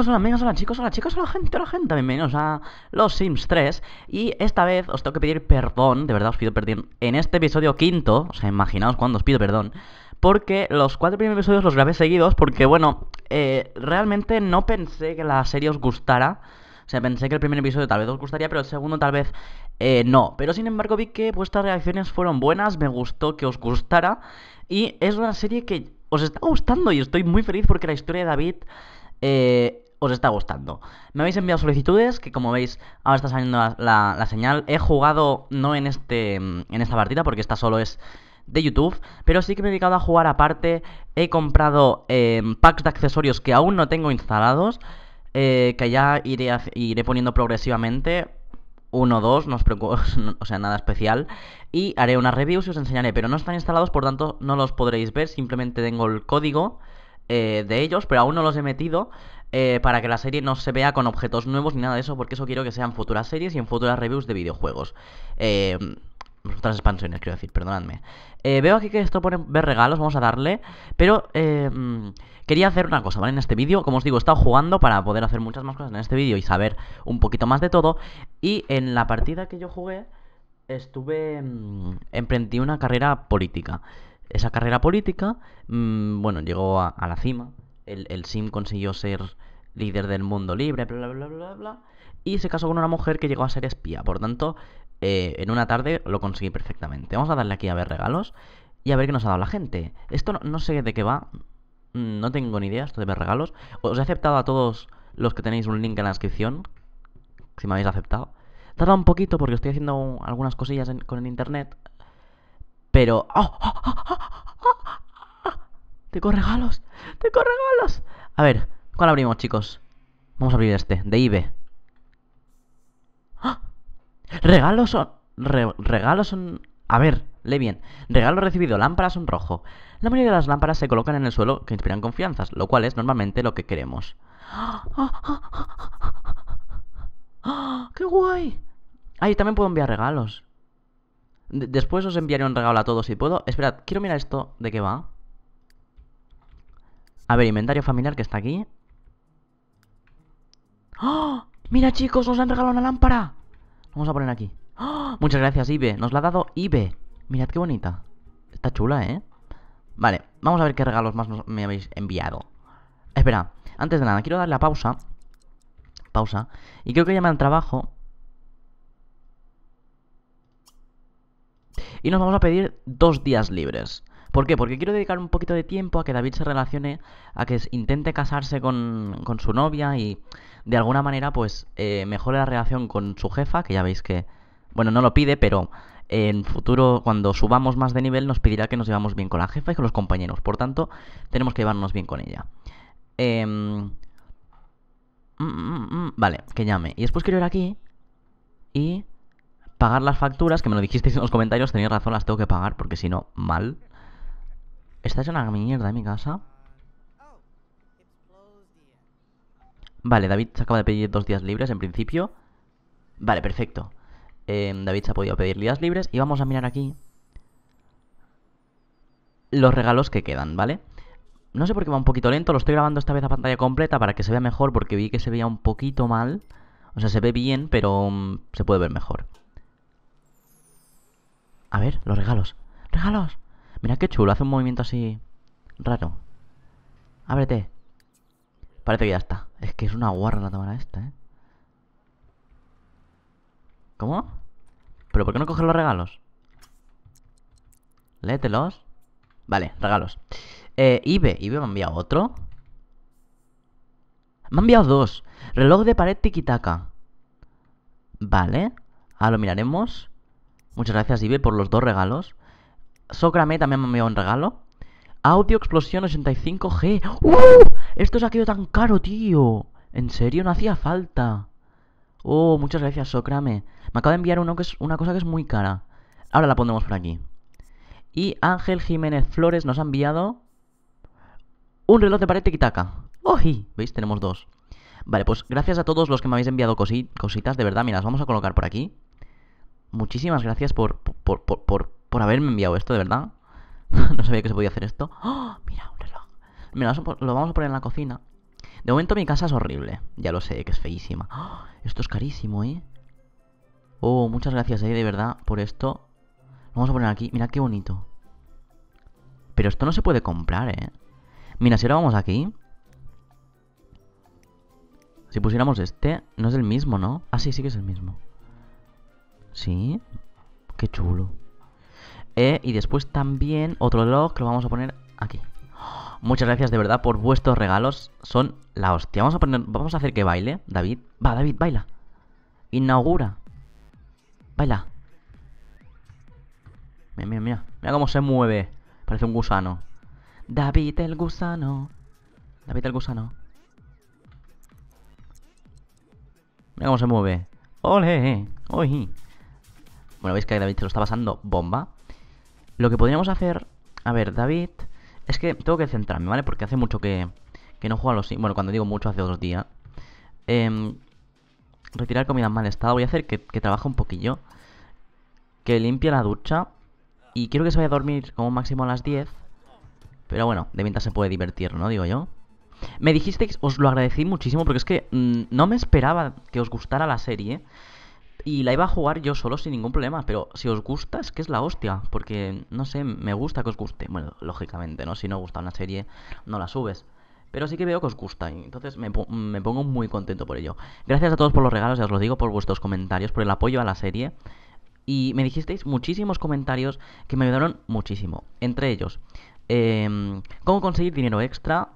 hola amigos, hola chicos, hola chicos, hola gente, hola gente, bienvenidos a Los Sims 3 Y esta vez os tengo que pedir perdón, de verdad os pido perdón, en este episodio quinto, o sea, imaginaos cuando os pido perdón Porque los cuatro primeros episodios los grabé seguidos porque, bueno, eh, realmente no pensé que la serie os gustara o sea, pensé que el primer episodio tal vez os gustaría, pero el segundo tal vez eh, no. Pero sin embargo vi que vuestras reacciones fueron buenas, me gustó que os gustara. Y es una serie que os está gustando y estoy muy feliz porque la historia de David eh, os está gustando. Me habéis enviado solicitudes, que como veis, ahora está saliendo la, señal. He jugado no en, este, en esta partida, porque esta solo es de YouTube, pero sí que me he dedicado a jugar aparte. He comprado em, packs de accesorios que aún no tengo instalados, eh, que ya iré, iré poniendo progresivamente. Uno, dos, no os preocupéis, o sea, nada especial. Y haré una review y os enseñaré, pero no están instalados, por tanto no los podréis ver, simplemente tengo el código eh, de ellos, pero aún no los he metido. Eh, para que la serie no se vea con objetos nuevos ni nada de eso, porque eso quiero que sean futuras series y en futuras reviews de videojuegos. Eh, otras expansiones, quiero decir, perdonadme. Eh, veo aquí que esto pone ver regalos, vamos a darle. Pero eh, quería hacer una cosa, ¿vale? En este vídeo, como os digo, he estado jugando para poder hacer muchas más cosas en este vídeo y saber un poquito más de todo. Y en la partida que yo jugué, estuve. Mm, emprendí una carrera política. Esa carrera política, mm, bueno, llegó a la cima, el, Sim consiguió ser líder del mundo libre, bla, bla, bla, bla, bla. Y se casó con una mujer que llegó a ser espía. Por tanto, eh, en una tarde lo conseguí perfectamente. Vamos a darle aquí a ver regalos y a ver qué nos ha dado la gente. Esto no, sé de qué va. No tengo ni idea esto de ver regalos. Os he aceptado a todos los que tenéis un link en la descripción. Si me habéis aceptado. Tarda un poquito porque estoy haciendo algunas cosillas con el internet. Pero... ¡oh! Tengo regalos. Tengo regalos. A ver, ¿cuál abrimos, chicos? Vamos a abrir este, de IVE ¡Ah! Regalos son... regalos son... A ver, lee bien. Regalo recibido, lámparas son rojo. La mayoría de las lámparas se colocan en el suelo que inspiran confianzas, lo cual es normalmente lo que queremos. ¡Ah, qué guay! Ahí también puedo enviar regalos. después os enviaré un regalo a todos si puedo. Esperad, quiero mirar esto de qué va. A ver, inventario familiar que está aquí. ¡Oh! ¡Mira, chicos! ¡Nos han regalado una lámpara! Vamos a poner aquí. ¡Oh! Muchas gracias, Ibe. Nos la ha dado Ibe. Mirad qué bonita. Está chula, ¿eh? Vale, vamos a ver qué regalos más me habéis enviado. Espera, antes de nada, quiero darle la pausa. Pausa. Y creo que me al trabajo. Y nos vamos a pedir dos días libres. ¿Por qué? Porque quiero dedicar un poquito de tiempo a que David se relacione, a que intente casarse con, su novia y de alguna manera pues eh, mejore la relación con su jefa, que ya veis que, bueno, no lo pide, pero en futuro, cuando subamos más de nivel, nos pedirá que nos llevamos bien con la jefa y con los compañeros. Por tanto, tenemos que llevarnos bien con ella. Em, mm, mm, mm, vale, que llame. Y después quiero ir aquí y pagar las facturas, que me lo dijisteis en los comentarios, tenéis razón, las tengo que pagar, porque si no, mal. Estás en una mierda en mi casa. Vale, David se acaba de pedir dos días libres en principio. Vale, perfecto. Em, David se ha podido pedir días libres y vamos a mirar aquí los regalos que quedan, ¿vale? No sé por qué va un poquito lento, lo estoy grabando esta vez a pantalla completa para que se vea mejor porque vi que se veía un poquito mal. O sea, se ve bien, pero mm, se puede ver mejor. A ver, los regalos. ¡Regalos! Mira qué chulo, hace un movimiento así raro. Ábrete. Parece que ya está. Es que es una guarra la cámara esta, ¿eh? ¿Cómo? ¿Pero por qué no coger los regalos? Lételos. Vale, regalos. Eh, Ibe. Ibe me ha enviado otro. Me ha enviado dos. Reloj de pared Tikitaka. Vale. Ahora lo miraremos. Muchas gracias, Ibe, por los dos regalos. Socrame también me enviado un regalo. Audio Explosión 85G. ¡Uh! Esto se ha quedado tan caro, tío. En serio, no hacía falta. Oh, muchas gracias, Socrame. Me acaba de enviar uno que es una cosa que es muy cara. Ahora la pondremos por aquí. Y Ángel Jiménez Flores nos ha enviado un reloj de pared Kitaka. ¡Oji! ¿Veis? Tenemos dos. Vale, pues gracias a todos los que me habéis enviado cositas, de verdad. Mira, las vamos a colocar por aquí. Muchísimas gracias por, por por haberme enviado esto, de verdad. no sabía que se podía hacer esto. ¡Oh! Mira, un reloj. Mira, lo vamos a poner en la cocina. De momento mi casa es horrible. Ya lo sé, que es feísima. ¡Oh! Esto es carísimo, ¿eh? Oh, muchas gracias, eh, de verdad, por esto. vamos a poner aquí. Mira qué bonito. Pero esto no se puede comprar, ¿eh? Mira, si ahora vamos aquí... Si pusiéramos este, no es el mismo, ¿no? Ah, sí, sí que es el mismo. ¿Sí? Qué chulo. E, y después también otro log que lo vamos a poner aquí. Muchas gracias de verdad por vuestros regalos. Son la hostia. Vamos a poner. Vamos a hacer que baile, David. Va, David, baila. Inaugura. Baila. Mira, mira, mira. Mira cómo se mueve. Parece un gusano. David el gusano. David el gusano. Mira cómo se mueve. ¡Ole! ¡Oye! Bueno, veis que David se lo está pasando bomba. Lo que podríamos hacer... A ver, David... Es que tengo que centrarme, ¿vale? Porque hace mucho que, que no juego a los Bueno, cuando digo mucho, hace otro días. Em, retirar comida en mal estado. Voy a hacer que, trabaje un poquillo. Que limpie la ducha. Y quiero que se vaya a dormir como máximo a las 10. Pero bueno, de mientras se puede divertir, ¿no? Digo yo. Me dijisteis, os lo agradecí muchísimo porque es que mm, no me esperaba que os gustara la serie. Y la iba a jugar yo solo sin ningún problema, pero si os gusta es que es la hostia, porque no sé, me gusta que os guste. Bueno, lógicamente, ¿no? Si no gusta una serie, no la subes. Pero sí que veo que os gusta y entonces me, me, pongo muy contento por ello. Gracias a todos por los regalos, ya os lo digo, por vuestros comentarios, por el apoyo a la serie. Y me dijisteis muchísimos comentarios que me ayudaron muchísimo. Entre ellos, em, ¿cómo conseguir dinero extra?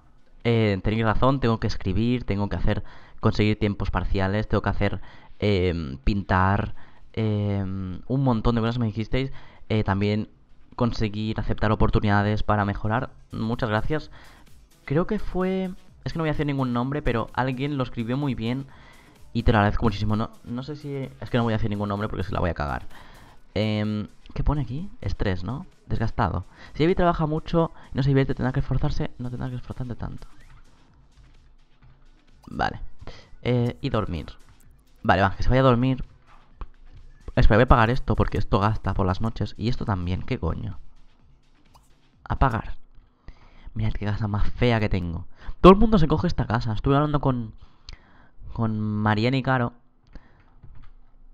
Eh, tenéis razón, tengo que escribir, tengo que hacer conseguir tiempos parciales, tengo que hacer Em, pintar, em, un montón de cosas me dijisteis. Eh, también conseguir aceptar oportunidades para mejorar. Muchas gracias. Creo que fue... Es que no voy a hacer ningún nombre, pero alguien lo escribió muy bien y te lo agradezco muchísimo. No, no sé si... Es que no voy a hacer ningún nombre porque se la voy a cagar. Eh, ¿Qué pone aquí? Estrés, ¿no? Desgastado. Si Evi trabaja mucho y no se divierte, tendrá que esforzarse, no tendrá que esforzarte tanto. Vale. Eh, y dormir. Vale, va, que se vaya a dormir. Espera, voy a pagar esto porque esto gasta por las noches. Y esto también, qué coño. A pagar. Mirad qué casa más fea que tengo. Todo el mundo se coge esta casa. Estuve hablando con. con Mariana y Caro.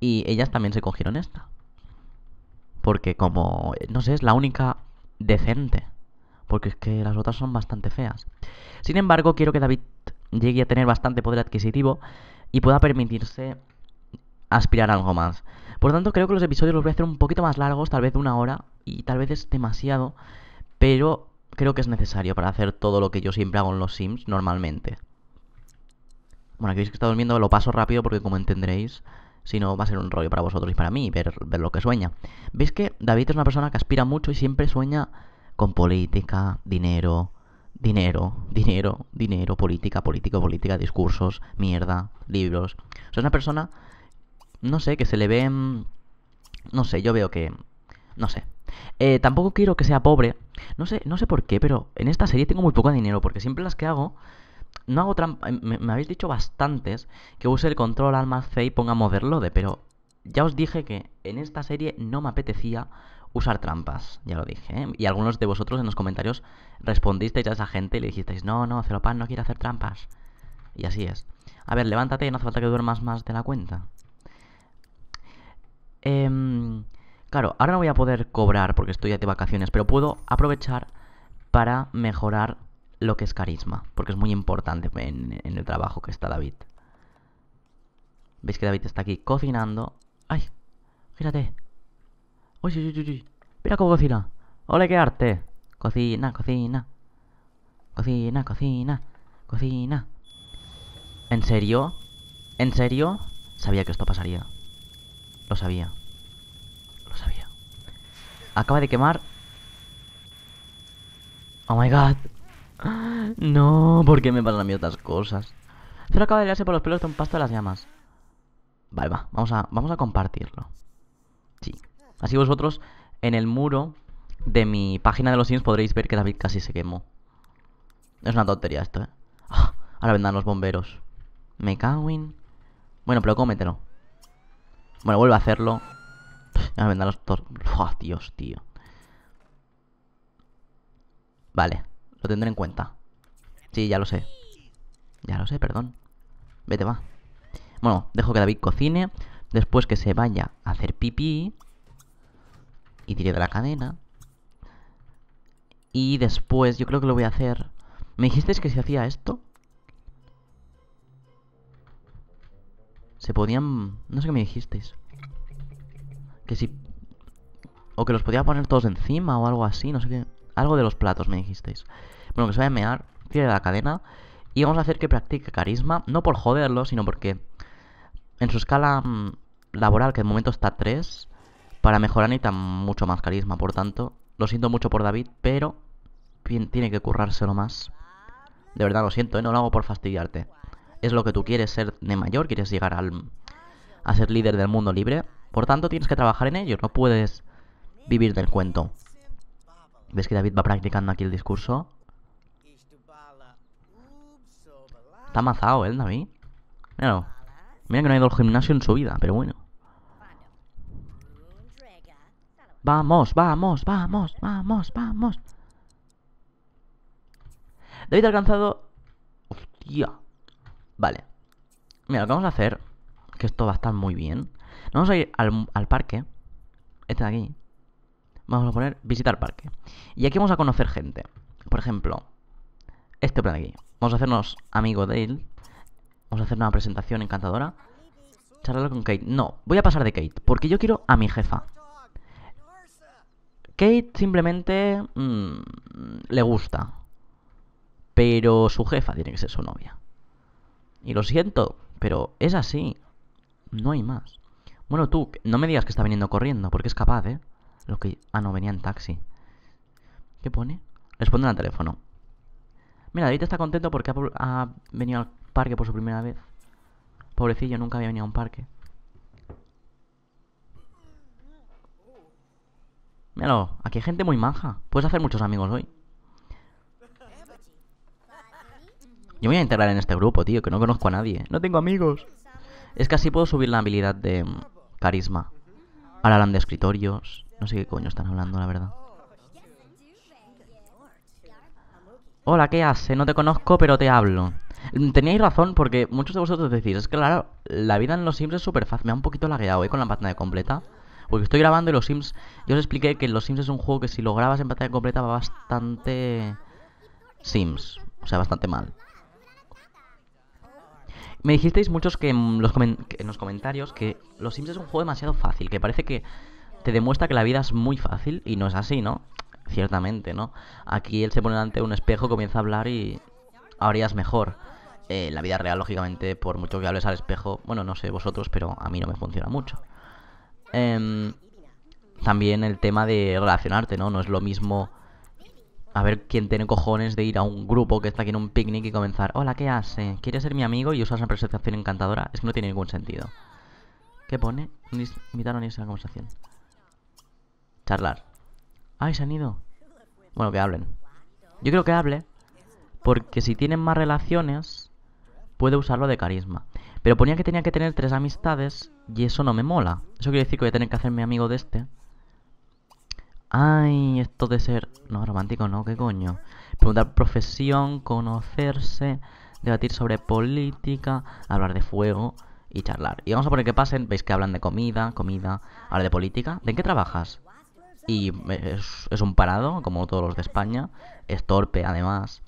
Y ellas también se cogieron esta. Porque como. No sé, es la única decente. Porque es que las otras son bastante feas. Sin embargo, quiero que David llegue a tener bastante poder adquisitivo y pueda permitirse aspirar a algo más. Por lo tanto, creo que los episodios los voy a hacer un poquito más largos, tal vez una hora, y tal vez es demasiado, pero creo que es necesario para hacer todo lo que yo siempre hago en los Sims normalmente. Bueno, aquí veis que está durmiendo, lo paso rápido porque como entendréis, si no va a ser un rollo para vosotros y para mí ver, ver lo que sueña. Veis que David es una persona que aspira mucho y siempre sueña con política, dinero, dinero, dinero, dinero, política, política, política, discursos, mierda, libros. O es una persona, no sé, que se le ve... Mm, no sé, yo veo que... No sé. Eh, tampoco quiero que sea pobre. No sé, no sé por qué, pero en esta serie tengo muy poco dinero, porque siempre las que hago... No hago trampa... Eh, me, habéis dicho bastantes que use el control al más C y ponga de pero ya os dije que en esta serie no me apetecía usar trampas, ya lo dije. ¿eh? Y algunos de vosotros en los comentarios respondisteis a esa gente y le dijisteis, no, no, pan no quiere hacer trampas. Y así es. A ver, levántate, no hace falta que duermas más de la cuenta. Em, claro, ahora no voy a poder cobrar porque estoy de vacaciones, pero puedo aprovechar para mejorar lo que es carisma, porque es muy importante en, en el trabajo que está David. ¿Veis que David está aquí cocinando? ¡Ay! Gírate. Uy, Oye, uy, uy, mira cómo cocina. Ole, qué arte. Cocina, cocina. Cocina, cocina. Cocina. ¿En serio? ¿En serio? Sabía que esto pasaría. Lo sabía. Lo sabía. Acaba de quemar. Oh my god. No, ¿por qué me pasan a mí otras cosas? lo acaba de liarse por los pelos de un pasto de las llamas. Vale, va, vamos a, vamos a compartirlo. Así vosotros en el muro de mi página de los Sims podréis ver que David casi se quemó. Es una tontería esto, ¿eh? Ah, ahora vendrán los bomberos. Me cago en... Bueno, pero cómetelo. Bueno, vuelve a hacerlo. Ahora vendrán los... Oh, Dios, tío. Vale, lo tendré en cuenta. Sí, ya lo sé. Ya lo sé, perdón. Vete, va. Bueno, dejo que David cocine. Después que se vaya a hacer pipí y tiré de la cadena. Y después, yo creo que lo voy a hacer... ¿Me dijisteis que si hacía esto? Se podían... No sé qué me dijisteis. Que si... O que los podía poner todos encima o algo así, no sé qué... Algo de los platos me dijisteis. Bueno, que se vaya a mear, tire de la cadena. Y vamos a hacer que practique carisma, no por joderlo, sino porque... En su escala mm, laboral, que de momento está 3, para mejorar tan mucho más carisma, por tanto. Lo siento mucho por David, pero tiene que currárselo más. De verdad lo siento, ¿eh? no lo hago por fastidiarte. Es lo que tú quieres ser de mayor, quieres llegar a ser líder del mundo libre. Por tanto, tienes que trabajar en ello, no puedes vivir del cuento. ¿Ves que David va practicando aquí el discurso? Está mazado, ¿eh, David? Mira que no ha ido al gimnasio en su vida, pero bueno. Vamos, vamos, vamos, vamos, vamos. David ha alcanzado... Hostia. Vale. Mira, lo que vamos a hacer, que esto va a estar muy bien. Vamos a ir al, parque. Este de aquí. Vamos a poner visitar parque. Y aquí vamos a conocer gente. Por ejemplo, este plan de aquí. Vamos a hacernos amigo de él. Vamos a hacer una presentación encantadora. Charlar con Kate. No, voy a pasar de Kate. Porque yo quiero a mi jefa. Kate simplemente mm, le gusta. Pero su jefa tiene que ser su novia. Y lo siento, pero es así. No hay más. Bueno, tú, no me digas que está viniendo corriendo, porque es capaz, ¿eh? Lo que... Ah, no, venía en taxi. ¿Qué pone? Responde al teléfono. Mira, David está contento porque ha, venido al parque por su primera vez. Pobrecillo, nunca había venido a un parque. Míralo, aquí hay gente muy maja. Puedes hacer muchos amigos hoy. Yo me voy a integrar en este grupo, tío, que no conozco a nadie. No tengo amigos. Es que así puedo subir la habilidad de mm, carisma. Ahora hablan de escritorios. No sé qué coño están hablando, la verdad. Hola, ¿qué hace? No te conozco, pero te hablo. Mm, teníais razón porque muchos de vosotros decís, es que claro, la vida en los Sims es súper fácil. Me ha un poquito lagueado, hoy eh, Con la pantalla completa. Porque estoy grabando y los Sims. Yo os expliqué que los Sims es un juego que si lo grabas en pantalla completa va bastante. Sims. O sea, bastante mal. Me dijisteis muchos que en, los comentarios que los Sims es un juego demasiado fácil, que parece que te demuestra que la vida es muy fácil y no es así, ¿no? Ciertamente, ¿no? Aquí él se pone delante de un espejo, comienza a hablar y habrías mejor. Eh, la vida real, lógicamente, por mucho que hables al espejo, bueno, no sé vosotros, pero a mí no me funciona mucho. Em, también el tema de relacionarte, ¿no? No es lo mismo a ver quién tiene cojones de ir a un grupo que está aquí en un picnic y comenzar, hola, ¿qué hace? ¿Quieres ser mi amigo? Y usar una presentación encantadora. Es que no tiene ningún sentido. ¿Qué pone? invitaron a irse a conversación. Charlar. ¡Ay, se han ido! Bueno, que hablen. Yo creo que hable, porque si tienen más relaciones, puede usarlo de carisma. Pero ponía que tenía que tener tres amistades y eso no me mola. Eso quiere decir que voy a tener que hacerme amigo de este. Ay, esto de ser... No, romántico no, ¿qué coño? Preguntar profesión, conocerse, debatir sobre política, hablar de fuego y charlar. Y vamos a poner que pasen, veis que hablan de comida, comida, hablan de política. ¿De qué trabajas? Y es, un parado, como todos los de España. Es torpe, además.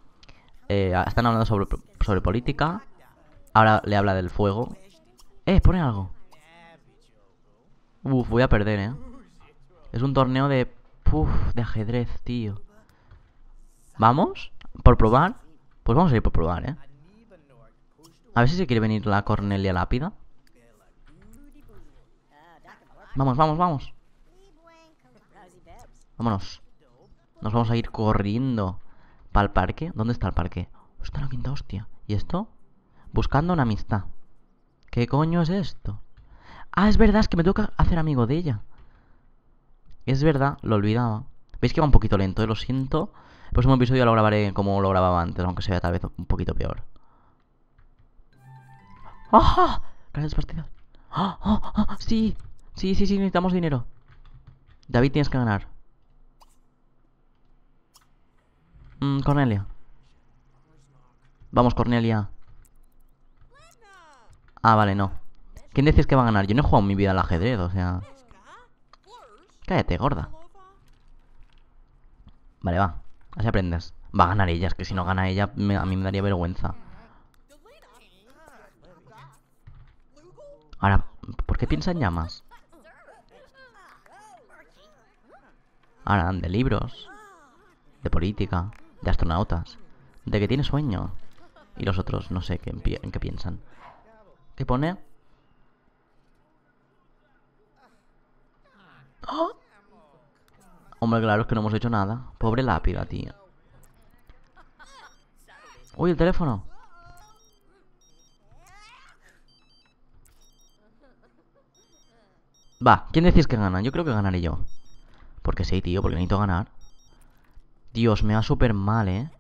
Eh, están hablando sobre, sobre política, Ahora le habla del fuego. Eh, pone algo. Uf, voy a perder, eh. Es un torneo de... Puf, de ajedrez, tío. ¿Vamos? ¿Por probar? Pues vamos a ir por probar, eh. A ver si se quiere venir la Cornelia Lápida. Vamos, vamos, vamos. Vámonos. Nos vamos a ir corriendo para el parque. ¿Dónde está el parque? Está la quinta hostia. ¿Y esto? buscando una amistad. ¿Qué coño es esto? Ah, es verdad, es que me toca hacer amigo de ella. Es verdad, lo olvidaba. Veis que va un poquito lento, lo siento. El próximo episodio lo grabaré como lo grababa antes, aunque sea tal vez un poquito peor. ¡Ajá! ¡Ah! ¡Gracias, partida! ¡Ah! ¡Ah! ¡Ah! sí Sí, sí, sí, necesitamos dinero. David, tienes que ganar. Mm, Cornelia. Vamos, Cornelia. Ah, vale, no. ¿Quién decís que va a ganar? Yo no he jugado en mi vida al ajedrez, o sea... Cállate, gorda. Vale, va. Así aprendes. Va a ganar ella, es que si no gana ella a mí me daría vergüenza. Ahora, ¿por qué piensa en llamas? Ahora, de libros, de política, de astronautas, de que tiene sueño. Y los otros, no sé en qué piensan. ¿Qué pone... ¡Oh! Hombre, claro, que no hemos hecho nada. Pobre lápida, tío. Uy, el teléfono. Va, ¿quién decís que gana? Yo creo que ganaré yo. Porque sí, tío, porque necesito ganar. Dios, me va súper mal, ¿eh?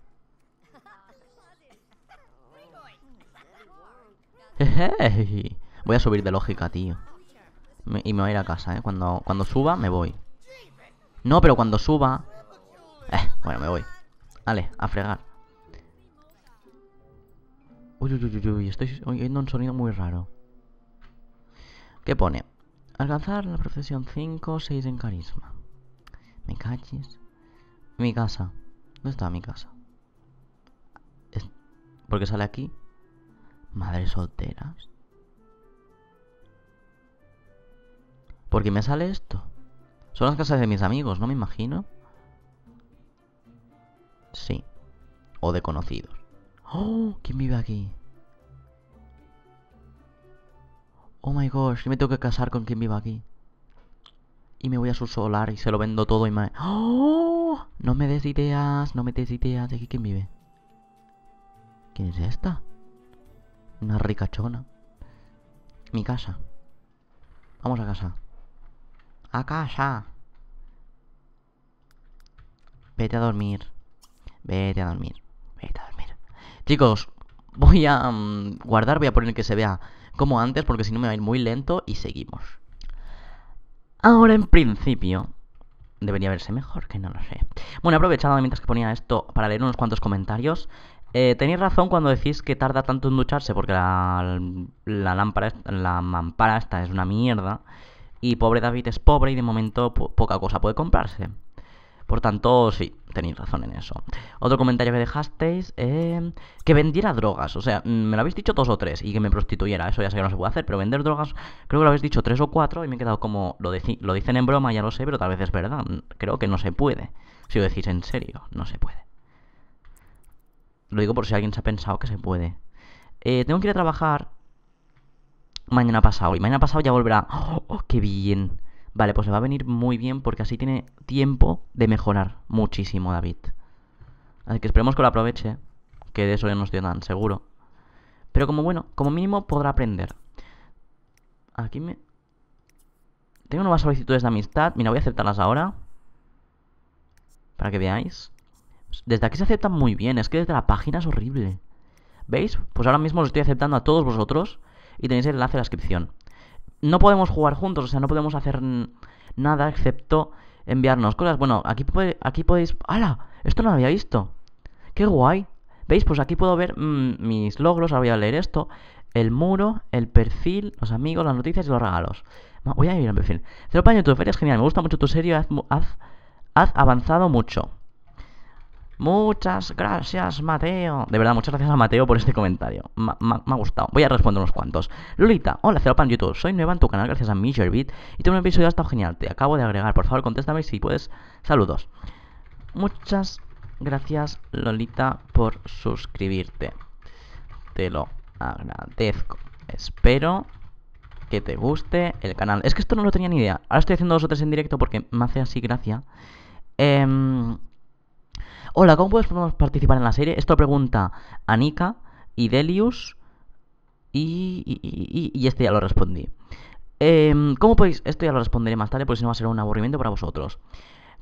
Voy a subir de lógica, tío. y me voy a ir a casa, ¿eh? Cuando, cuando suba, me voy. No, pero cuando suba... Eh, bueno, me voy. Vale, a fregar. Uy, uy, uy, estoy oyendo un sonido muy raro. ¿Qué pone? Alcanzar la profesión 5, 6 en carisma. Me caches? Mi casa. ¿Dónde está mi casa? ¿Por qué sale aquí. Madres solteras. ¿Por qué me sale esto? Son las casas de mis amigos, ¿no me imagino? Sí. O de conocidos. ¡Oh! ¿Quién vive aquí? Oh my gosh, yo me tengo que casar con quien vive aquí. Y me voy a su solar y se lo vendo todo y Me... ¡Oh! No me des ideas, no me des ideas. ¿De aquí quién vive? ¿Quién es esta? una ricachona. Mi casa. Vamos a casa. A casa. Vete a dormir. Vete a dormir. Vete a dormir. Chicos, voy a mm, guardar, voy a poner que se vea como antes, porque si no me va a ir muy lento y seguimos. Ahora, en principio, debería verse mejor, que no lo sé. Bueno, aprovechado mientras que ponía esto para leer unos cuantos comentarios. Eh, tenéis razón cuando decís que tarda tanto en ducharse, porque la, lámpara, la mampara esta es una mierda. Y pobre David es pobre y de momento poca cosa puede comprarse. Por tanto, sí, tenéis razón en eso. Otro comentario que dejasteis, eh, que vendiera drogas. O sea, mm, me lo habéis dicho dos o tres y que me prostituyera. Eso ya sé que no se puede hacer, pero vender drogas creo que lo habéis dicho tres o cuatro y me he quedado como, lo, lo dicen en broma, ya lo sé, pero tal vez es verdad. Creo que no se puede. Si lo decís en serio, no se puede. Lo digo por si alguien se ha pensado que se puede. Eh, tengo que ir a trabajar mañana pasado. Y mañana pasado ya volverá. ¡Oh, ¡Oh, qué bien! Vale, pues le va a venir muy bien porque así tiene tiempo de mejorar muchísimo David. Así que esperemos que lo aproveche, que de eso ya no estoy tan seguro. Pero como bueno, como mínimo podrá aprender. Aquí me... Tengo nuevas solicitudes de amistad. Mira, voy a aceptarlas ahora. Para que veáis. Desde aquí se aceptan muy bien, es que desde la página es horrible. ¿Veis? Pues ahora mismo os estoy aceptando a todos vosotros y tenéis el enlace en la descripción. No podemos jugar juntos, o sea, no podemos hacer nada excepto enviarnos cosas. Bueno, aquí, aquí podéis... ¡Hala! Esto no lo había visto. ¡Qué guay! ¿Veis? Pues aquí puedo ver mm, mis logros, ahora voy a leer esto. El muro, el perfil, los amigos, las noticias y los regalos. Voy a ir al perfil. Cero tu feria es genial, me gusta mucho tu serie, Haz has avanzado mucho. Muchas gracias, Mateo. De verdad, muchas gracias a Mateo por este comentario. Me ha gustado. Voy a responder unos cuantos. Lolita, hola, pan YouTube. Soy nueva en tu canal gracias a MeasureBeat y tu un episodio estado genial. Te acabo de agregar. Por favor, contéstame si puedes. Saludos. Muchas gracias, Lolita, por suscribirte. Te lo agradezco. Espero que te guste el canal. Es que esto no lo tenía ni idea. Ahora estoy haciendo dos o tres en directo porque me hace así gracia. Eh Hola, ¿cómo podéis participar en la serie? Esto pregunta Anika y Delius. Y, y, este ya lo respondí. Em, ¿Cómo podéis? Esto ya lo responderé más tarde porque si no va a ser un aburrimiento para vosotros.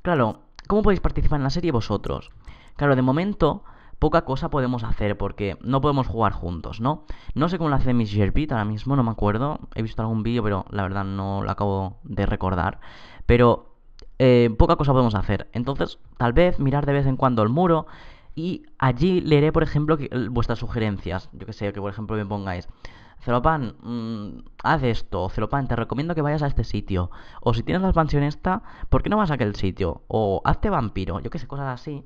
Claro, ¿cómo podéis participar en la serie vosotros? Claro, de momento poca cosa podemos hacer porque no podemos jugar juntos, ¿no? No sé cómo lo hace Miss Jerpit ahora mismo, no me acuerdo. He visto algún vídeo, pero la verdad no lo acabo de recordar. Pero eh, poca cosa podemos hacer. Entonces, tal vez mirar de vez en cuando el muro y allí leeré, por ejemplo, vuestras sugerencias. Yo que sé, que por ejemplo me pongáis. Celopan, mm, haz esto. Celopan, te recomiendo que vayas a este sitio. O si tienes la expansión esta, ¿por qué no vas a aquel sitio? O hazte vampiro. Yo que sé, cosas así.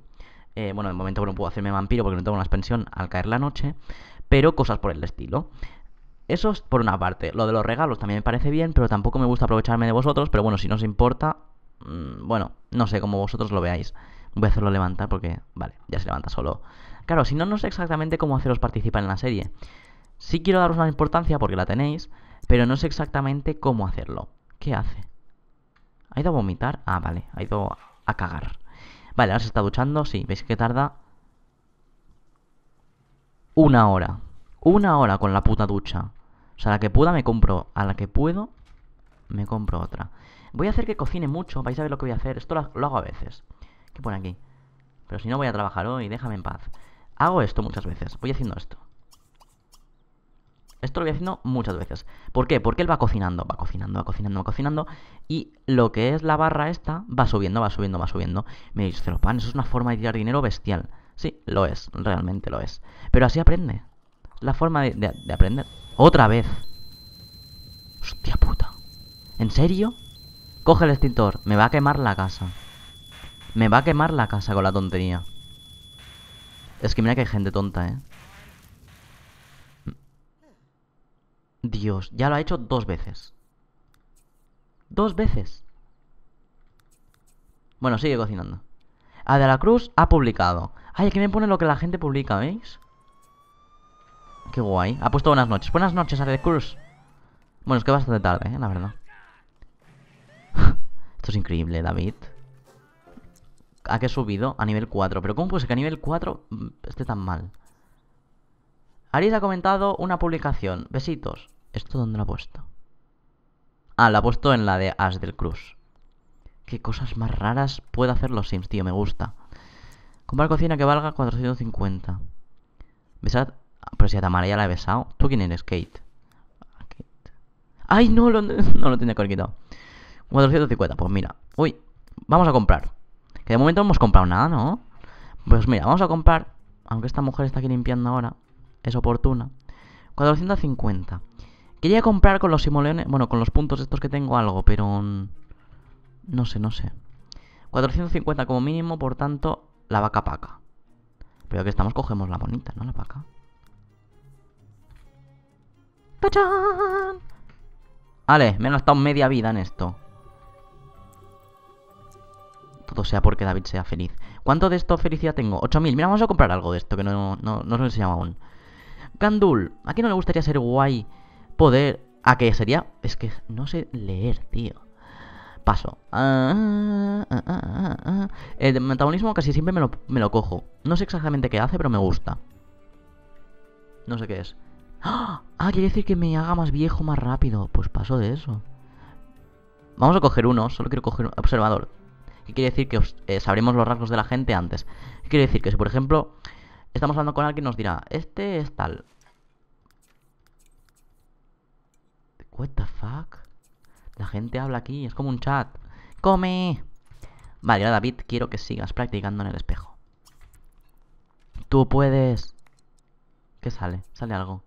Eh, bueno, de momento no puedo hacerme vampiro porque no tengo una expansión al caer la noche. Pero cosas por el estilo. Eso es por una parte. Lo de los regalos también me parece bien, pero tampoco me gusta aprovecharme de vosotros. Pero bueno, si no os importa, Mm, bueno, no sé, cómo vosotros lo veáis. Voy a hacerlo levantar porque, vale, ya se levanta solo. Claro, si no, no sé exactamente cómo haceros participar en la serie. Sí quiero daros una importancia porque la tenéis, pero no sé exactamente cómo hacerlo. ¿Qué hace? ¿Ha ido a vomitar? Ah, vale, ha ido a cagar. Vale, ahora se está duchando, sí, veis que tarda... Una hora. Una hora con la puta ducha. O sea, la que pueda me compro, a la que puedo me compro otra. Voy a hacer que cocine mucho, vais a ver lo que voy a hacer. Esto lo, hago a veces. ¿Qué pone aquí? Pero si no voy a trabajar hoy, déjame en paz. Hago esto muchas veces, voy haciendo esto. Esto lo voy haciendo muchas veces. ¿Por qué? Porque él va cocinando, va cocinando, va cocinando, va cocinando. Y lo que es la barra esta va subiendo, va subiendo, va subiendo. Me dice, pero pan, eso es una forma de tirar dinero bestial. Sí, lo es, realmente lo es. Pero así aprende. La forma de, de aprender. Otra vez. Hostia puta. ¿En serio? Coge el extintor. Me va a quemar la casa. Me va a quemar la casa con la tontería. Es que mira que hay gente tonta, ¿eh? Dios, ya lo ha hecho dos veces. Dos veces. Bueno, sigue cocinando. A de la Cruz ha publicado. Ay, aquí me pone lo que la gente publica, ¿veis? Qué guay. Ha puesto buenas noches. Buenas noches, a de Cruz. Bueno, es que bastante tarde, ¿eh? la verdad. Esto es increíble, David. ¿A qué he subido? A nivel 4. Pero ¿cómo puede ser que a nivel 4 mm, esté tan mal? Aris ha comentado una publicación. Besitos. ¿Esto dónde lo ha puesto? Ah, la ha puesto en la de As del Cruz. Qué cosas más raras puede hacer los Sims, tío. Me gusta. Comprar cocina que valga 450. Besad... Pero si a Tamara ya la he besado. ¿Tú quién eres, Kate? ¡Ay, no! Lo... No lo tenía corquito. 450, pues mira. Uy, vamos a comprar. Que de momento no hemos comprado nada, ¿no? Pues mira, vamos a comprar. Aunque esta mujer está aquí limpiando ahora. Es oportuna. 450. Quería comprar con los simoleones. Bueno, con los puntos estos que tengo algo, pero. No sé, no sé. 450 como mínimo, por tanto, la vaca paca. Pero que estamos, cogemos la bonita, ¿no? La paca ¡Tachán! Vale, me han gastado media vida en esto todo sea porque David sea feliz. ¿Cuánto de esto felicidad tengo? 8.000. Mira, vamos a comprar algo de esto que no, no, no os lo aún. Gandul, ¿a quién no le gustaría ser guay? Poder... ¿A qué sería? Es que no sé leer, tío. Paso. Ah, ah, ah, El metabolismo casi siempre me lo, me lo cojo. No sé exactamente qué hace, pero me gusta. No sé qué es. Ah, quiere decir que me haga más viejo, más rápido. Pues paso de eso. Vamos a coger uno, solo quiero coger un observador. ¿Qué quiere decir? Que eh, sabremos los rasgos de la gente antes. ¿Qué quiere decir? Que si, por ejemplo, estamos hablando con alguien, nos dirá, este es tal. What the fuck? La gente habla aquí, es como un chat. ¡Come! Vale, ahora David, quiero que sigas practicando en el espejo. Tú puedes... ¿Qué sale? Sale algo.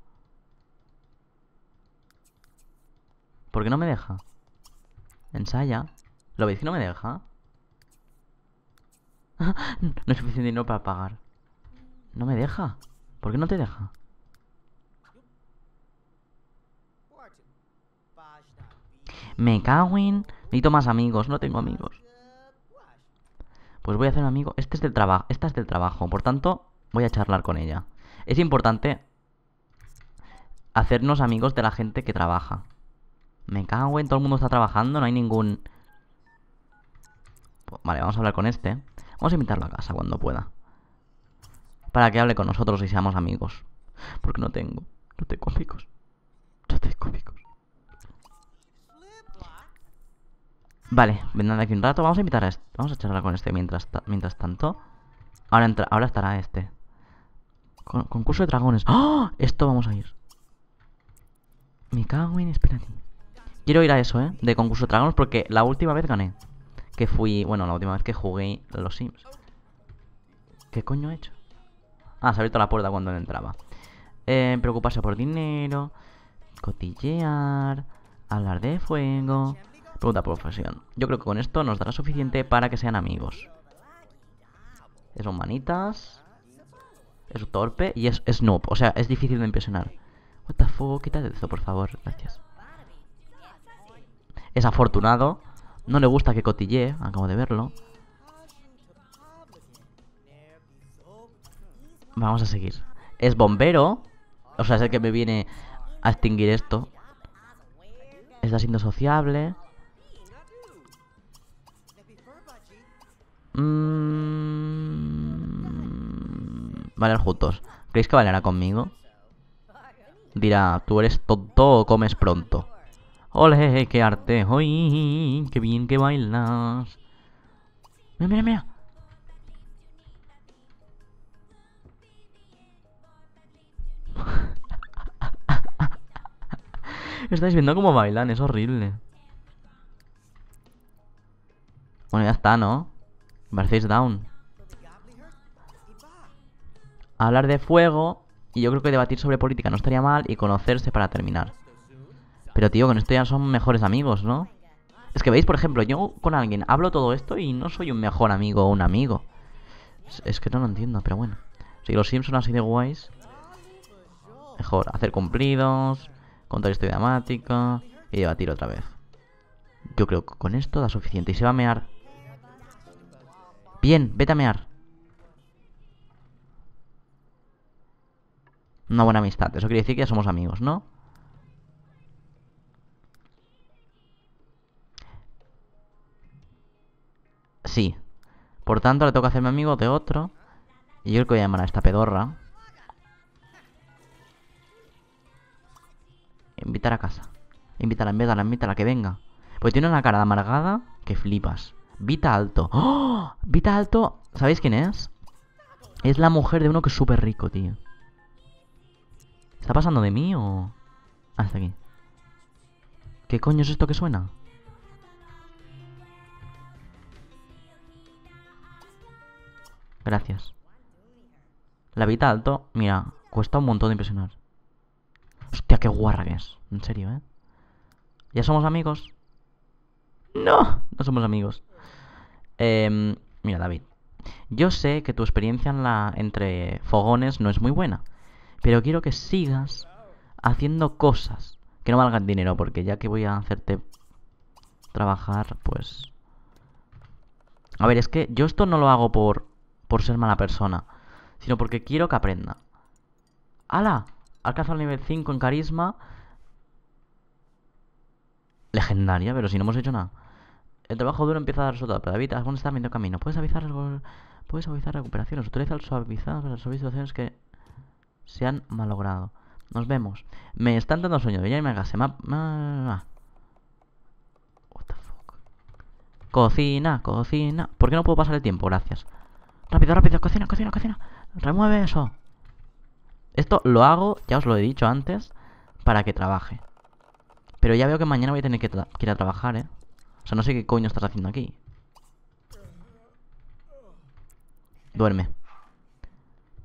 ¿Por qué no me deja? Ensaya. ¿Lo veis que no me deja? no es suficiente dinero para pagar. No me deja. ¿Por qué no te deja? Me cago en... Necesito más amigos, no tengo amigos. Pues voy a hacer un amigo. Este es del trabajo. Esta es del trabajo. Por tanto, voy a charlar con ella. Es importante hacernos amigos de la gente que trabaja. Me cago en todo el mundo está trabajando, no hay ningún... Vale, vamos a hablar con este. Vamos a invitarlo a casa cuando pueda. Para que hable con nosotros y seamos amigos. Porque no tengo. No tengo amigos. No tengo amigos. Vale, de aquí un rato. Vamos a invitar a este. Vamos a charlar con este mientras, mientras tanto. Ahora, ahora estará este. concurso de dragones. ¡Oh! Esto vamos a ir. Me cago en... Espérate. Quiero ir a eso, ¿eh? De concurso de dragones porque la última vez gané que fui... Bueno, la última vez que jugué los Sims. ¿Qué coño he hecho? Ah, se ha abierto la puerta cuando entraba. Eh, preocuparse por dinero, cotillear, hablar de fuego... Pregunta profesión. Yo creo que con esto nos dará suficiente para que sean amigos. Es un manitas. Es torpe y es noob O sea, es difícil de impresionar. What the fuck, quítate esto, por favor. Gracias. Es afortunado. No le gusta que cotille, acabo de verlo. Vamos a seguir. Es bombero. O sea, es el que me viene a extinguir esto. Está siendo sociable. Mm, vale, juntos. ¿Creéis que valerá conmigo? Dirá, tú eres tonto o comes pronto. Ole, qué arte, hoy, qué bien que bailas. Mira, mira, mira. Estáis viendo cómo bailan, es horrible. Bueno, ya está, ¿no? Parecéis down. Hablar de fuego y yo creo que debatir sobre política no estaría mal y conocerse para terminar. Pero tío, con esto ya son mejores amigos, ¿no? Es que veis, por ejemplo, yo con alguien hablo todo esto y no soy un mejor amigo o un amigo. Es, que no lo entiendo, pero bueno. Si los Sims son así de guays. Mejor, hacer cumplidos, contar historia dramática y debatir otra vez. Yo creo que con esto da suficiente. Y se va a mear. Bien, vete a mear. Una buena amistad. Eso quiere decir que ya somos amigos, ¿no? Sí. Por tanto, le toca hacerme amigo de otro. Y yo creo voy a llamar a esta pedorra. Invitar a casa. Invítala, invítala, invítala, que venga. Pues tiene una cara de amargada que flipas. Vita Alto. ¡Oh! Vita Alto, ¿sabéis quién es? Es la mujer de uno que es súper rico, tío. ¿Está pasando de mí o...? Hasta ah, aquí. ¿Qué coño es esto que suena? Gracias. La vida alto, mira, cuesta un montón de impresionar. Hostia, qué guarra que es. En serio, ¿eh? ¿Ya somos amigos? No, no somos amigos. Em, mira, David. Yo sé que tu experiencia en la, entre fogones no es muy buena, pero quiero que sigas haciendo cosas que no valgan dinero, porque ya que voy a hacerte trabajar, pues... A ver, es que yo esto no lo hago por por ser mala persona, sino porque quiero que aprenda. ¡Hala! Alcanza el nivel 5 en carisma. Legendaria, pero si no hemos hecho nada. El trabajo duro empieza a dar resultados, pero evita está viendo camino. Puedes avisar, puedes avisar recuperaciones. Utiliza el suavizado para resolver situaciones que se han malogrado. Nos vemos. Me están dando sueño. Ya me gasé. What the fuck. Cocina, cocina. ¿Por qué no puedo pasar el tiempo? Gracias. Rápido, rápido, cocina, cocina, cocina. Remueve eso. Esto lo hago, ya os lo he dicho antes, para que trabaje. Pero ya veo que mañana voy a tener que, ir a trabajar, ¿eh? O sea, no sé qué coño estás haciendo aquí. Duerme.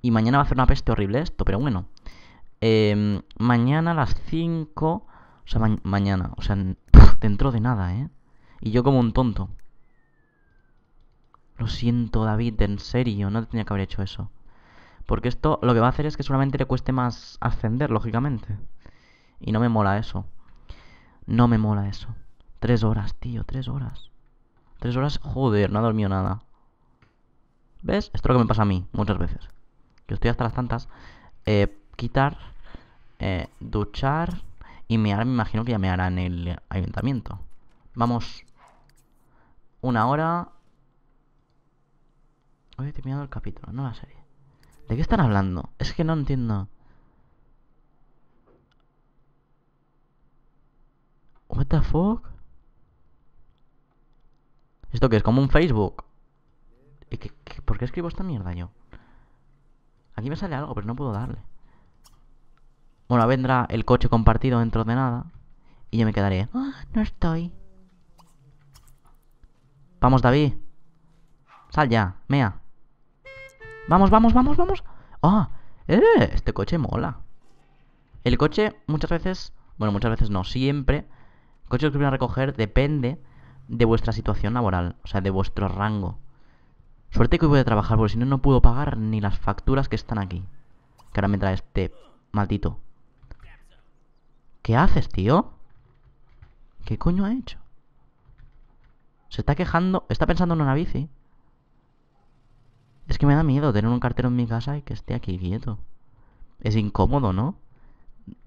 Y mañana va a hacer una peste horrible esto, pero bueno. Em, mañana a las 5... O sea, mañana. O sea, dentro de nada, ¿eh? Y yo como un tonto. Lo siento, David, en serio, no tenía que haber hecho eso. Porque esto lo que va a hacer es que solamente le cueste más ascender, lógicamente. Y no me mola eso. No me mola eso. Tres horas, tío, tres horas. Tres horas, joder, no ha dormido nada. ¿Ves? Esto es lo que me pasa a mí muchas veces. Yo estoy hasta las tantas. Eh, quitar, eh, duchar y me imagino que ya me en el ayuntamiento. Vamos. Una hora, Hoy he terminado el capítulo, no la serie. ¿De qué están hablando? Es que no entiendo. What the fuck? ¿Esto qué es? ¿Como un Facebook? ¿Por qué escribo esta mierda yo? Aquí me sale algo, pero no puedo darle. Bueno, vendrá el coche compartido dentro de nada. Y yo me quedaré. ¡Oh, no estoy. Vamos, David. Sal ya, mea. Vamos, vamos, vamos, vamos. Ah, eh, este coche mola. El coche muchas veces, bueno, muchas veces no, siempre, coche que voy a recoger depende de vuestra situación laboral, o sea, de vuestro rango. Suerte que hoy voy a trabajar, porque si no, no puedo pagar ni las facturas que están aquí. Que ahora me trae este maldito. ¿Qué haces, tío? ¿Qué coño ha hecho? Se está quejando, está pensando en una bici. Es que me da miedo tener un cartero en mi casa y que esté aquí quieto. Es incómodo, ¿no?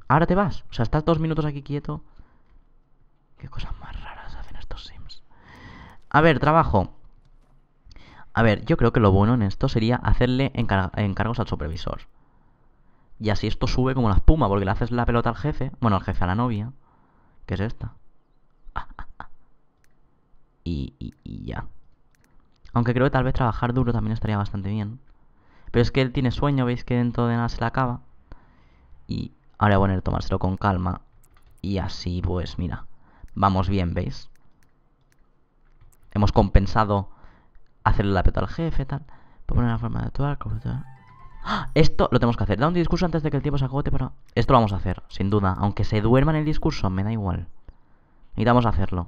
Ahora te vas. O sea, estás dos minutos aquí quieto. Qué cosas más raras hacen estos Sims. A ver, trabajo. A ver, yo creo que lo bueno en esto sería hacerle encargos al supervisor. Y así esto sube como la espuma, porque le haces la pelota al jefe. Bueno, al jefe a la novia. Que es esta? y ya. Aunque creo que tal vez trabajar duro también estaría bastante bien. Pero es que él tiene sueño, veis que dentro de nada se la acaba. Y ahora voy a poner tomárselo con calma. Y así, pues mira, vamos bien, ¿veis? Hemos compensado hacerle la peta al jefe, tal. Poner una forma de actuar, ¡Ah! Esto lo tenemos que hacer. Da un discurso antes de que el tiempo se agote pero... Esto lo vamos a hacer, sin duda. Aunque se duerma en el discurso, me da igual. Y vamos a hacerlo.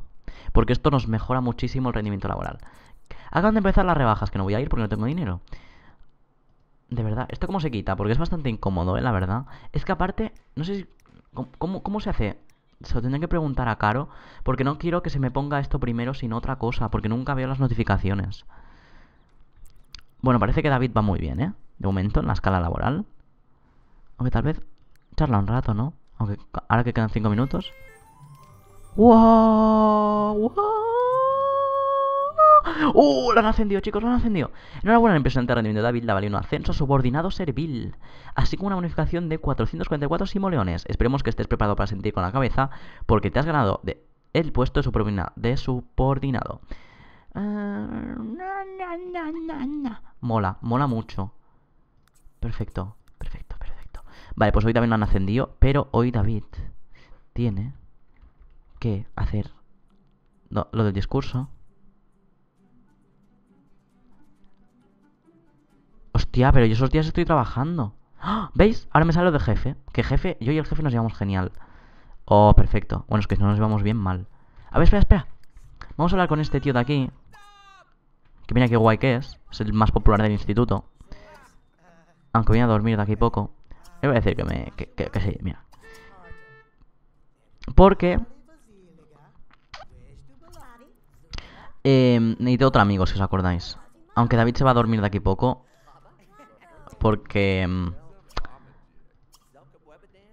Porque esto nos mejora muchísimo el rendimiento laboral. Acaban de empezar las rebajas, que no voy a ir porque no tengo dinero. De verdad, ¿esto cómo se quita? Porque es bastante incómodo, ¿eh? La verdad. Es que aparte, no sé si... ¿Cómo, se hace? Se lo que preguntar a Caro, porque no quiero que se me ponga esto primero sin otra cosa, porque nunca veo las notificaciones. Bueno, parece que David va muy bien, ¿eh? De momento, en la escala laboral. Aunque tal vez charla un rato, ¿no? Aunque ahora que quedan cinco minutos. ¡Wow! ¡Wow! ¡Uh! Lo han ascendido, chicos, lo han ascendido. Enhorabuena al impresionante rendimiento de David la valió un ascenso subordinado servil. Así como una bonificación de 444 simoleones. Esperemos que estés preparado para sentir con la cabeza, porque te has ganado el puesto de subordinado. Ah, mola, mola mucho. Perfecto, perfecto, perfecto. Vale, pues hoy también lo han ascendido, pero hoy David tiene que hacer lo del discurso. Tía, pero yo esos días estoy trabajando. ¡Ah! ¿Veis? Ahora me sale lo de jefe. Que jefe, yo y el jefe nos llevamos genial. Oh, perfecto. Bueno, es que no nos llevamos bien mal. A ver, espera, espera. Vamos a hablar con este tío de aquí. Que mira qué guay que es. Es el más popular del instituto. Aunque voy a dormir de aquí poco. Le voy a decir que me... que, que, que sí, mira. Porque... Eh, em, de otro amigo, si os acordáis. Aunque David se va a dormir de aquí poco, porque mm,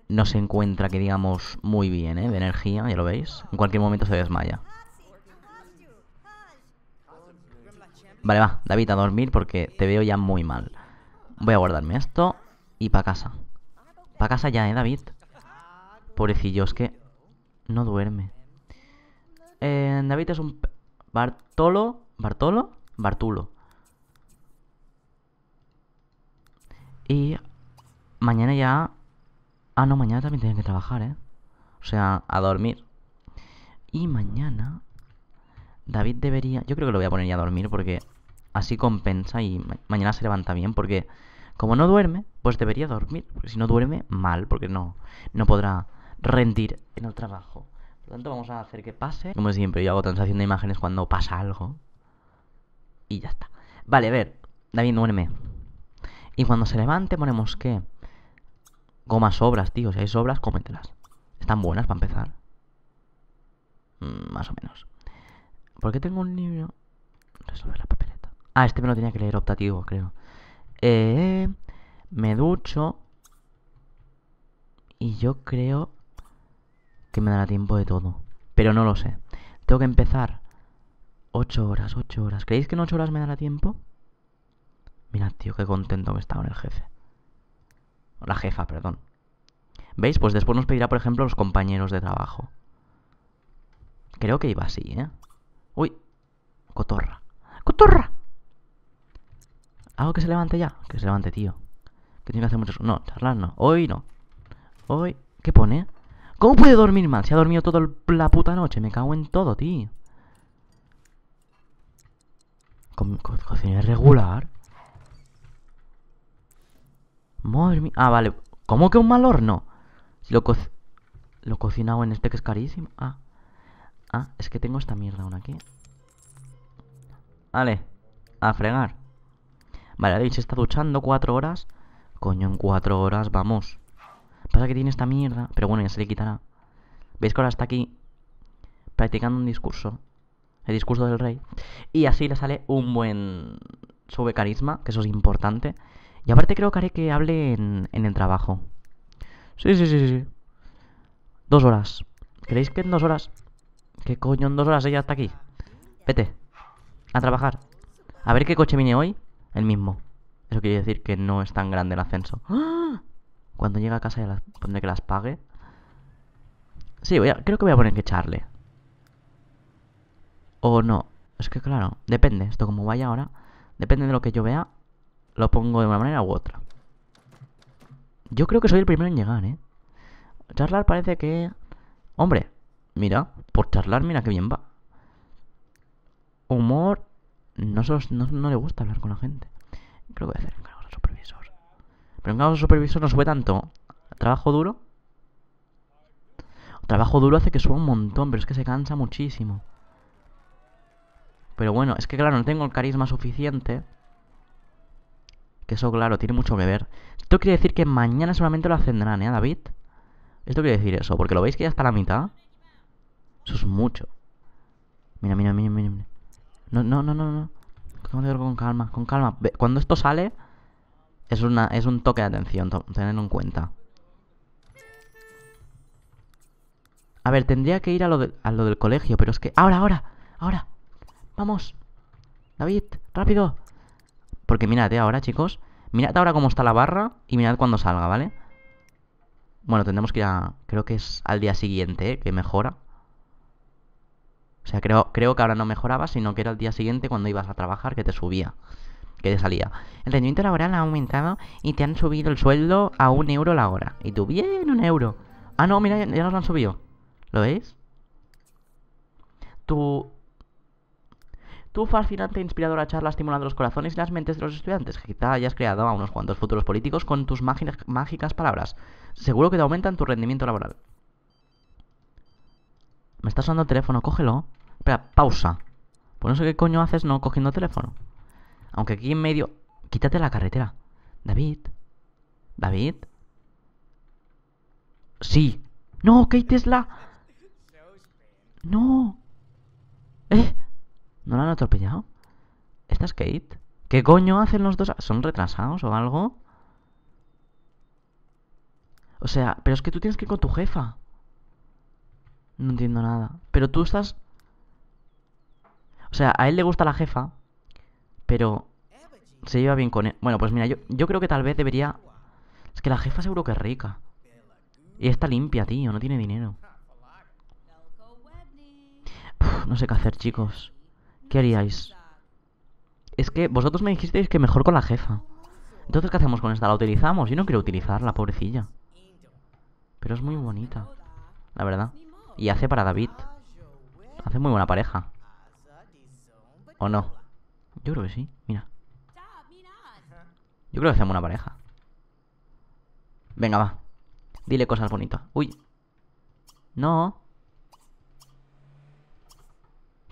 no se encuentra que digamos muy bien ¿eh? de energía, ya lo veis. En cualquier momento se desmaya. Vale, va, David, a dormir porque te veo ya muy mal. Voy a guardarme esto y para casa. para casa ya, ¿eh, David? Pobrecillo, es que no duerme. Eh, David es un... Bartolo... ¿Bartolo? Bartulo. Y mañana ya... Ah, no, mañana también tiene que trabajar, ¿eh? O sea, a dormir. Y mañana... David debería... Yo creo que lo voy a poner ya a dormir porque así compensa y mañana se levanta bien porque como no duerme, pues debería dormir. Porque si no duerme, mal, porque no, no podrá rendir en el trabajo. Por lo tanto, vamos a hacer que pase. Como siempre, yo hago transacción de imágenes cuando pasa algo. Y ya está. Vale, a ver. David, duerme. Y cuando se levante ponemos ¿qué? Gomas sobras, tío. Si hay sobras, cómetelas. Están buenas para empezar. Mm, más o menos. ¿Por qué tengo un libro? Resolver la papeleta. Ah, este me lo tenía que leer optativo, creo. Eh, me ducho. Y yo creo que me dará tiempo de todo. Pero no lo sé. Tengo que empezar 8 horas, 8 horas. ¿Creéis que en 8 horas me dará tiempo? Mira, tío, qué contento me estaba en el jefe. La jefa, perdón. ¿Veis? Pues después nos pedirá, por ejemplo, los compañeros de trabajo. Creo que iba así, ¿eh? Uy, cotorra. ¡Cotorra! ¿Algo que se levante ya? Que se levante, tío. Que tiene que hacer muchos... No, charlar no. Hoy no. Hoy... ¿Qué pone? ¿Cómo puede dormir mal? Se ha dormido toda la puta noche. Me cago en todo, tío. Con, irregular Ah, vale. ¿Cómo que un mal horno? lo, cocinado en este que es carísimo. Ah. ah. es que tengo esta mierda aún aquí. Vale. A fregar. Vale, David se está duchando cuatro horas. Coño, en cuatro horas, vamos. Pasa que tiene esta mierda. Pero bueno, ya se le quitará. ¿Veis que ahora está aquí practicando un discurso? El discurso del rey. Y así le sale un buen... Sube carisma, que eso es importante. Y aparte creo que haré que hable en, el trabajo. Sí, sí, sí, sí. Dos horas. ¿Creéis que en dos horas? ¿Qué coño en dos horas ella está aquí? Vete. A trabajar. A ver qué coche viene hoy. El mismo. Eso quiere decir que no es tan grande el ascenso. ¡Ah! Cuando llegue a casa ya las, pondré que las pague. Sí, creo que voy a poner que echarle. O no. Es que claro, depende. Esto como vaya ahora. Depende de lo que yo vea lo pongo de una manera u otra. Yo creo que soy el primero en llegar, ¿eh? Charlar parece que... Hombre, mira, por charlar mira qué bien va. Humor... No, no, le gusta hablar con la gente. Creo que voy a hacer cargo de supervisor. Pero cargo de supervisor no sube tanto. Trabajo duro. Trabajo duro hace que suba un montón, pero es que se cansa muchísimo. Pero bueno, es que claro, no tengo el carisma suficiente que eso, claro, tiene mucho que ver. Esto quiere decir que mañana solamente lo ascenderán, ¿eh, David? Esto quiere decir eso, porque lo veis que ya está la mitad. Eso es mucho. Mira, mira, mira, mira. mira. No, no, no, no, no. Con calma, con calma. Cuando esto sale, es, una, es un toque de atención, tener en cuenta. A ver, tendría que ir a lo, a lo del colegio, pero es que... ¡Ahora, ahora! ¡Ahora! ¡Vamos! David, rápido. Porque mirad, eh, ahora, chicos. Mirad ahora cómo está la barra y mirad cuando salga, ¿vale? Bueno, tendremos que ir a... Creo que es al día siguiente, ¿eh? Que mejora. O sea, creo, creo que ahora no mejoraba, sino que era al día siguiente cuando ibas a trabajar que te subía. Que te salía. El rendimiento laboral ha aumentado y te han subido el sueldo a un euro la hora. Y tú, bien, un euro. Ah, no, mira, ya nos lo han subido. ¿Lo veis? Tu, tu fascinante e inspiradora charla estimulando los corazones y las mentes de los estudiantes, que quizá hayas creado a unos cuantos futuros políticos con tus mágicas palabras. Seguro que te aumentan tu rendimiento laboral. Me está sonando el teléfono, cógelo. Espera, pausa. Pues no sé qué coño haces no cogiendo teléfono. Aunque aquí en medio... Quítate la carretera. David. David. Sí. No, Kate la No. ¿Eh? ¿No la han atropellado? ¿Esta es Kate? ¿Qué coño hacen los dos? ¿Son retrasados o algo? O sea, pero es que tú tienes que ir con tu jefa. No entiendo nada. Pero tú estás... O sea, a él le gusta la jefa, pero se lleva bien con él. Bueno, pues mira, yo, creo que tal vez debería... Es que la jefa seguro que es rica. Y está limpia, tío, no tiene dinero. no sé qué hacer, chicos. ¿Qué haríais? Es que vosotros me dijisteis que mejor con la jefa. Entonces, ¿qué hacemos con esta? ¿La utilizamos? Yo no quiero utilizarla, pobrecilla. Pero es muy bonita. La verdad. Y hace para David. Hace muy buena pareja. ¿O no? Yo creo que sí. Mira. Yo creo que hacemos una pareja. Venga, va. Dile cosas bonitas. Uy. No.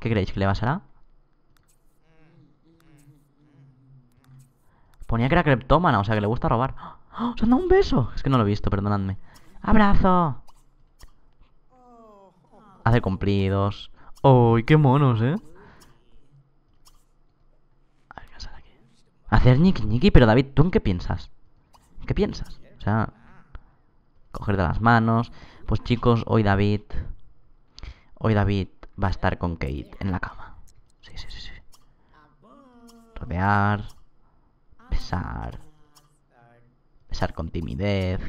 ¿Qué creéis? ¿Que le pasará? Ponía que era creptómana, o sea que le gusta robar. ¡Oh! ¡Se han dado un beso! Es que no lo he visto, perdonadme. ¡Abrazo! Hace cumplidos. ¡Uy, qué monos, eh! A ver, ¿qué aquí? Hacer ñiqui pero David, ¿tú en qué piensas? ¿En qué piensas? O sea, coger de las manos. Pues chicos, hoy David. Hoy David va a estar con Kate en la cama. Sí, sí, sí, sí. Rodear pesar, pesar con timidez,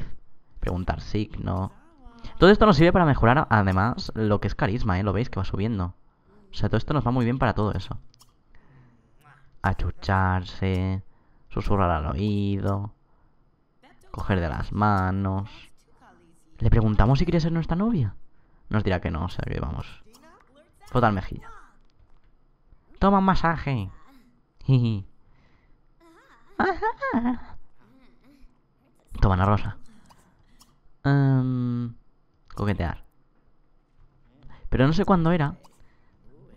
preguntar signo. Todo esto nos sirve para mejorar además lo que es carisma, ¿eh? Lo veis que va subiendo. O sea, todo esto nos va muy bien para todo eso. Achucharse, susurrar al oído, coger de las manos. ¿Le preguntamos si quiere ser nuestra novia? Nos dirá que no, o sea que vamos. Total mejilla. Toma masaje. Jiji. Toma la rosa. Em, coquetear. Pero no sé cuándo era.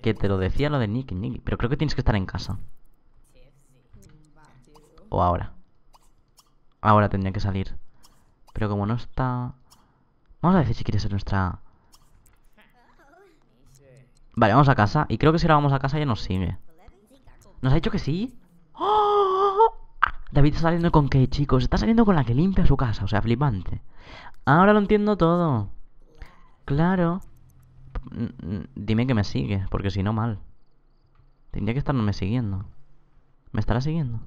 Que te lo decía lo de Nicky Pero creo que tienes que estar en casa. O ahora. Ahora tendría que salir. Pero como no está... Vamos a decir si quiere ser nuestra... Vale, vamos a casa. Y creo que si ahora vamos a casa ya nos sigue. ¿Nos ha dicho que sí? David está saliendo con qué, chicos. Está saliendo con la que limpia su casa. O sea, flipante. Ahora lo entiendo todo. Claro. Mm, mm, dime que me sigue, porque si no, mal. Tendría que estarme siguiendo. ¿Me estará siguiendo?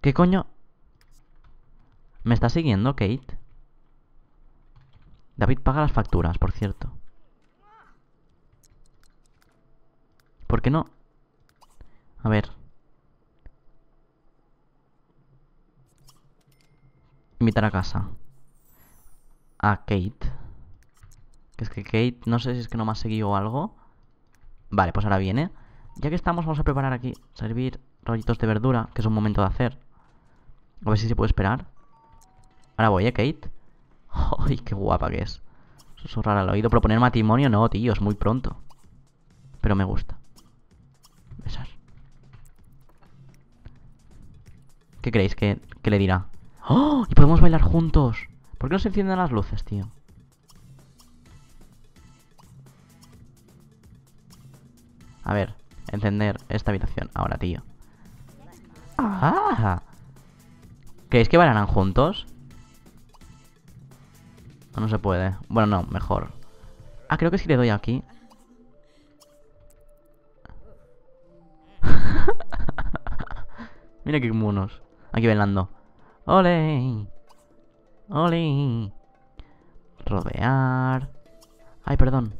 ¿Qué coño? ¿Me está siguiendo, Kate? David paga las facturas, por cierto. ¿Por qué no? A ver. Invitar a casa. A Kate. Que es que Kate, no sé si es que no me ha seguido algo. Vale, pues ahora viene. Ya que estamos, vamos a preparar aquí. Servir rollitos de verdura, que es un momento de hacer. A ver si se puede esperar. Ahora voy, a ¿eh, Kate? ¡Ay, qué guapa que es! Susurrar al oído. Proponer matrimonio, no, tío, es muy pronto. Pero me gusta. Besar. ¿Qué creéis que le dirá? ¡Oh! Y podemos bailar juntos. ¿Por qué no se encienden las luces, tío? A ver, encender esta habitación ahora, tío. ¡Ah! ¿Creéis que bailarán juntos? No, se puede. Bueno, no, mejor. Ah, creo que si le doy aquí. Mira qué monos. Aquí bailando. ¡Ole! ¡Ole! Rodear. Ay, perdón.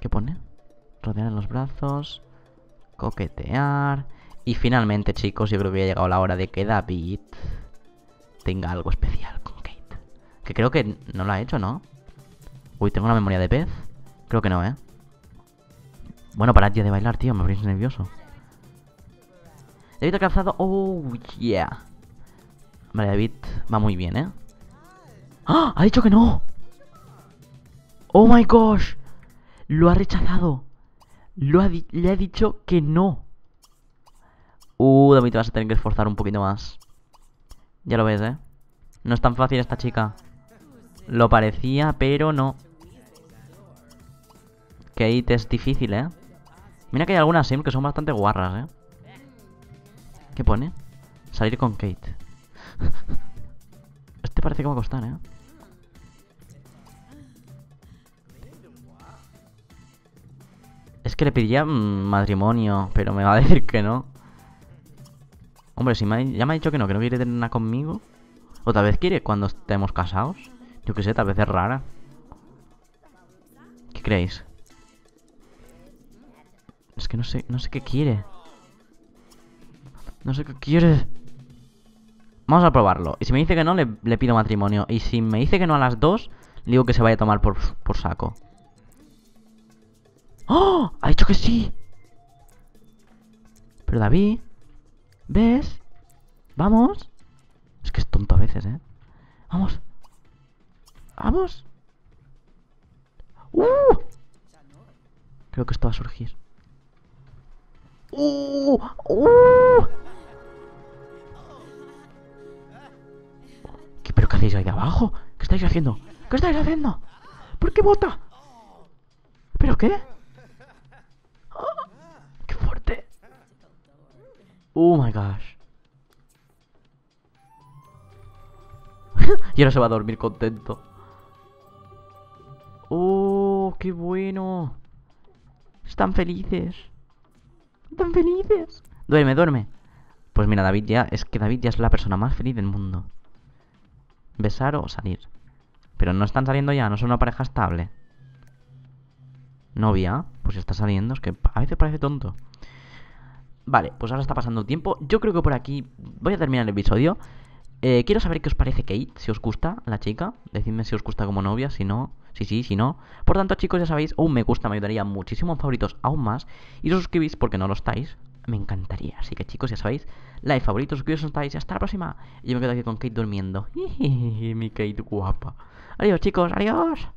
¿Qué pone? Rodear en los brazos. Coquetear. Y finalmente, chicos, yo creo que ha llegado la hora de que David tenga algo especial con Kate. Que creo que no lo ha hecho, ¿no? Uy, tengo una memoria de pez. Creo que no, ¿eh? Bueno, para ya de bailar, tío. Me ponéis nervioso. David ha calzado... Oh, yeah. Vale, David va muy bien, ¿eh? ¡Ah! ¡Ha dicho que no! ¡Oh, my gosh! Lo ha rechazado. le ha dicho que no. Uh, David, vas a tener que esforzar un poquito más. Ya lo ves, ¿eh? No es tan fácil esta chica. Lo parecía, pero no. Kate es difícil, ¿eh? Mira que hay algunas sims que son bastante guarras, ¿eh? ¿Qué pone? Salir con Kate. Este parece que va a costar, ¿eh? Es que le pedía mm, matrimonio, pero me va a decir que no. Hombre, si ya me ha dicho que no, que no quiere tener nada conmigo. O tal vez quiere cuando estemos casados. Yo qué sé, tal vez es rara. ¿Qué creéis? Es que no sé, no sé qué quiere. No sé qué quiere. Vamos a probarlo. Y si me dice que no, le, pido matrimonio. Y si me dice que no a las dos, digo que se vaya a tomar por, por saco. ¡Oh! ¡Ha dicho que sí! Pero David... ¿Ves? Vamos. Es que es tonto a veces, ¿eh? Vamos. Vamos. ¡Uh! Creo que esto va a surgir. ¡Uh! ¡Uh! hacéis ahí abajo? ¿Qué estáis haciendo? ¿Qué estáis haciendo? ¿Por qué bota? ¿Pero qué? ¡Ah! ¡Qué fuerte! ¡Oh, my gosh! y ahora se va a dormir contento. ¡Oh, qué bueno! Están felices. Están felices. Duerme, duerme. Pues mira, David ya... Es que David ya es la persona más feliz del mundo besar o salir. Pero no están saliendo ya, no son una pareja estable. Novia, pues está saliendo, es que a veces parece tonto. Vale, pues ahora está pasando tiempo. Yo creo que por aquí voy a terminar el episodio. Eh, quiero saber qué os parece Kate, si os gusta la chica. Decidme si os gusta como novia, si no, si sí, si no. Por tanto, chicos, ya sabéis, un me gusta me ayudaría muchísimo en favoritos aún más. Y os suscribís porque no lo estáis me encantaría. Así que chicos, ya sabéis, like, favoritos, suscribiros, estáis. Hasta la próxima. Y yo me quedo aquí con Kate durmiendo. Mi Kate guapa. Adiós chicos, adiós.